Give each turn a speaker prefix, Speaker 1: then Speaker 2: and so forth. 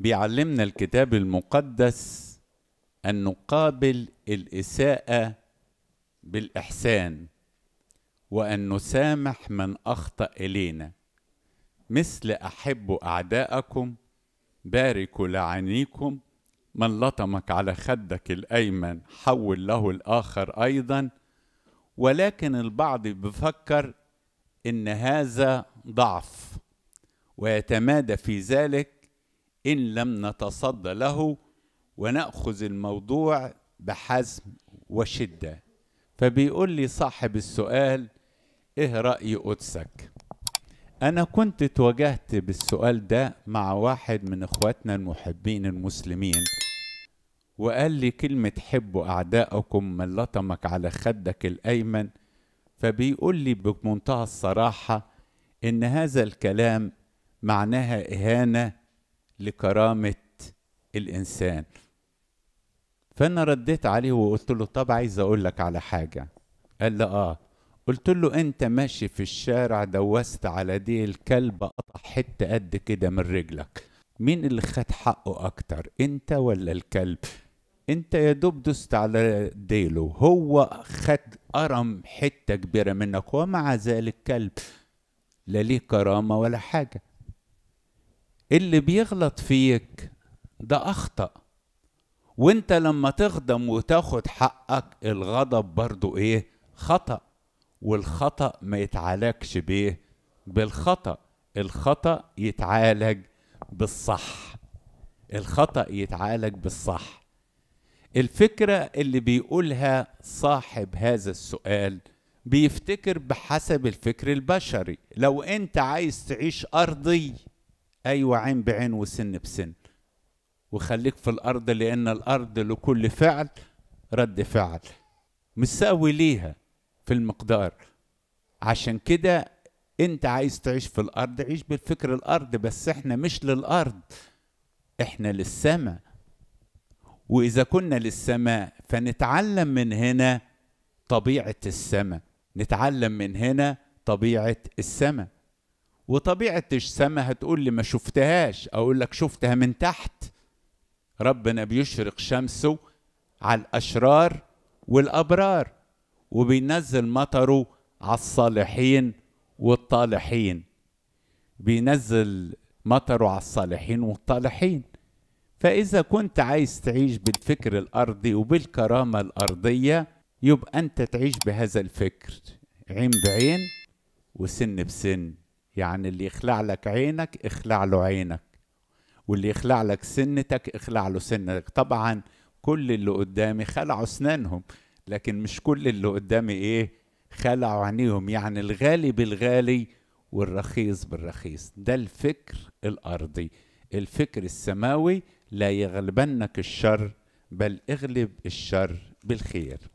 Speaker 1: بيعلمنا الكتاب المقدس أن نقابل الإساءة بالإحسان وأن نسامح من أخطأ إلينا مثل أحبوا أعداءكم باركوا لعنيكم من لطمك على خدك الأيمن حول له الآخر أيضا ولكن البعض بفكر إن هذا ضعف ويتمادى في ذلك إن لم نتصدى له ونأخذ الموضوع بحزم وشدة فبيقول لي صاحب السؤال إيه رأي قدسك؟ أنا كنت تواجهت بالسؤال ده مع واحد من إخواتنا المحبين المسلمين وقال لي كلمة حبوا أعداءكم من لطمك على خدك الأيمن فبيقول لي بمنتهى الصراحة إن هذا الكلام معناها إهانة لكرامه الانسان فانا رديت عليه وقلت له طب عايز اقول لك على حاجه قال لي اه قلت له انت ماشي في الشارع دوست على دي الكلب قطع حته قد كده من رجلك مين اللي خد حقه اكتر انت ولا الكلب انت يا دوب دست على ديله هو خد قرم حته كبيره منك ومع ذلك كلب لا ليه كرامه ولا حاجه اللي بيغلط فيك ده أخطأ وانت لما تغضب وتاخد حقك الغضب برضو ايه خطأ والخطأ ما يتعالجش بيه بالخطأ الخطأ يتعالج بالصح الخطأ يتعالج بالصح الفكرة اللي بيقولها صاحب هذا السؤال بيفتكر بحسب الفكر البشري لو انت عايز تعيش أرضي أيوة عين بعين وسن بسن وخليك في الأرض لأن الأرض لكل فعل رد فعل مساوي ليها في المقدار عشان كده انت عايز تعيش في الارض عيش بالفكر الارض بس احنا مش للارض احنا للسماء واذا كنا للسماء فنتعلم من هنا طبيعه السماء نتعلم من هنا طبيعه السماء وطبيعة السماء هتقول لي ما شفتهاش أقول لك شفتها من تحت ربنا بيشرق شمسه على الأشرار والأبرار وبينزل مطره على الصالحين والطالحين بينزل مطره على الصالحين والطالحين فإذا كنت عايز تعيش بالفكر الأرضي وبالكرامة الأرضية يبقى أنت تعيش بهذا الفكر عين بعين وسن بسن يعني اللي يخلع لك عينك اخلع له عينك واللي يخلع لك سنتك اخلع له سنتك طبعا كل اللي قدامي خلعوا اسنانهم لكن مش كل اللي قدامي ايه خلعوا عينيهم يعني الغالي بالغالي والرخيص بالرخيص ده الفكر الارضي الفكر السماوي لا يغلبنك الشر بل اغلب الشر بالخير